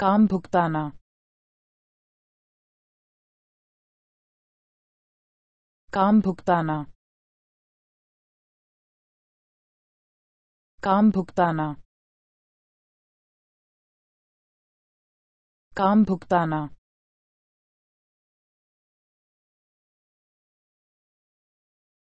काम भुगताना काम भुगताना काम भुगताना काम भुगताना